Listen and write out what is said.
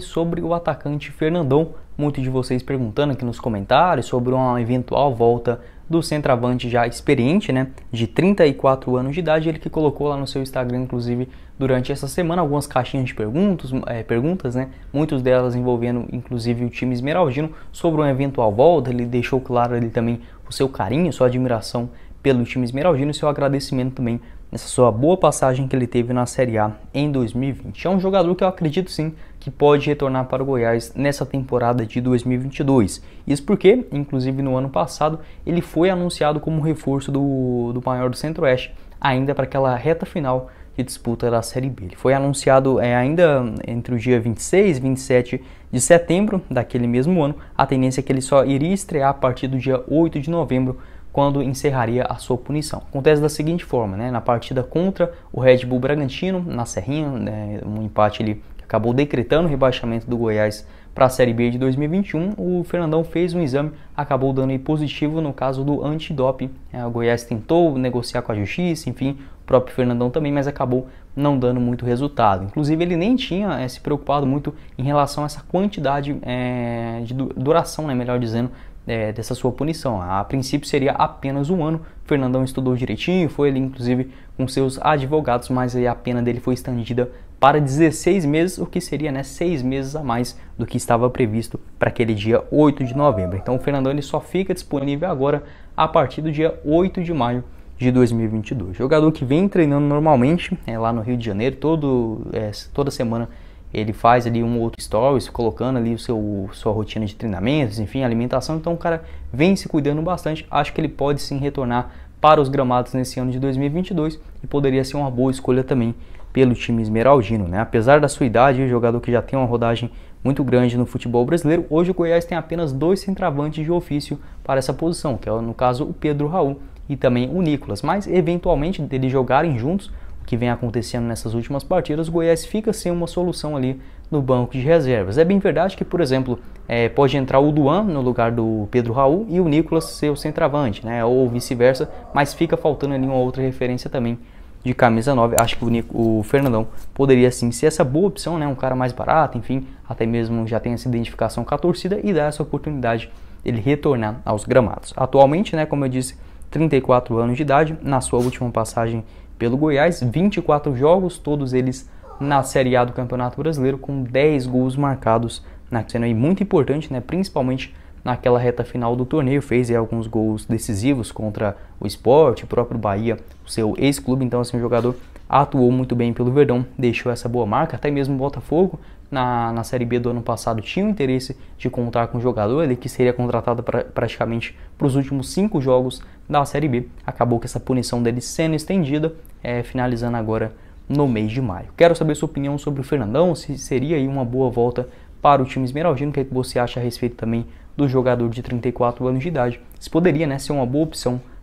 sobre o atacante Fernandão. Muitos de vocês perguntando aqui nos comentários sobre uma eventual volta do centroavante já experiente, né, de 34 anos de idade, ele que colocou lá no seu Instagram, inclusive, durante essa semana, algumas caixinhas de perguntas, é, perguntas né, muitas delas envolvendo, inclusive, o time esmeraldino, sobre uma eventual volta, ele deixou claro ali também o seu carinho, sua admiração pelo time esmeraldino e seu agradecimento também nessa sua boa passagem que ele teve na Série A em 2020. É um jogador que eu acredito sim que pode retornar para o Goiás nessa temporada de 2022. Isso porque, inclusive no ano passado, ele foi anunciado como reforço do, do maior do Centro-Oeste, ainda para aquela reta final de disputa da Série B. Ele foi anunciado é, ainda entre o dia 26 e 27 de setembro daquele mesmo ano. A tendência é que ele só iria estrear a partir do dia 8 de novembro quando encerraria a sua punição. Acontece da seguinte forma, né? na partida contra o Red Bull Bragantino, na Serrinha, né? um empate ali acabou decretando o rebaixamento do Goiás para a Série B de 2021. O Fernandão fez um exame, acabou dando positivo no caso do antidoping. Né? O Goiás tentou negociar com a justiça, enfim, o próprio Fernandão também, mas acabou não dando muito resultado. Inclusive, ele nem tinha é, se preocupado muito em relação a essa quantidade é, de duração, né, melhor dizendo, é, dessa sua punição. A princípio seria apenas um ano. Fernandão estudou direitinho, foi ali inclusive com seus advogados, mas aí a pena dele foi estendida para 16 meses, o que seria né, 6 meses a mais do que estava previsto para aquele dia 8 de novembro. Então o Fernandão ele só fica disponível agora a partir do dia 8 de maio de 2022. Jogador que vem treinando normalmente é, lá no Rio de Janeiro, todo, é, toda semana ele faz ali um outro stories, colocando ali o seu sua rotina de treinamentos, enfim, alimentação. Então o cara vem se cuidando bastante. Acho que ele pode sim retornar para os gramados nesse ano de 2022 e poderia ser uma boa escolha também pelo time esmeraldino, né? Apesar da sua idade, o jogador que já tem uma rodagem muito grande no futebol brasileiro, hoje o Goiás tem apenas dois centravantes de ofício para essa posição, que é no caso o Pedro Raul e também o Nicolas, mas eventualmente eles jogarem juntos que vem acontecendo nessas últimas partidas, o Goiás fica sem uma solução ali no banco de reservas. É bem verdade que, por exemplo, é, pode entrar o Duan no lugar do Pedro Raul e o Nicolas ser o centroavante, né? ou vice-versa, mas fica faltando ali uma outra referência também de camisa 9. Acho que o, Nico, o Fernandão poderia sim ser essa boa opção, né? um cara mais barato, enfim, até mesmo já tem essa identificação com a torcida e dá essa oportunidade ele retornar aos gramados. Atualmente, né, como eu disse, 34 anos de idade, na sua última passagem pelo Goiás, 24 jogos, todos eles na Série A do Campeonato Brasileiro, com 10 gols marcados na cena aí muito importante, né? principalmente naquela reta final do torneio, fez aí, alguns gols decisivos contra o esporte, o próprio Bahia, o seu ex-clube, então assim, o jogador atuou muito bem pelo Verdão, deixou essa boa marca, até mesmo o Botafogo na, na Série B do ano passado tinha o interesse de contar com o jogador, ele que seria contratado pra, praticamente para os últimos cinco jogos da Série B, acabou que essa punição dele sendo estendida, é, finalizando agora no mês de maio. Quero saber sua opinião sobre o Fernandão, se seria aí uma boa volta para o time esmeraldino, o que, é que você acha a respeito também do jogador de 34 anos de idade, se poderia né, ser uma boa opção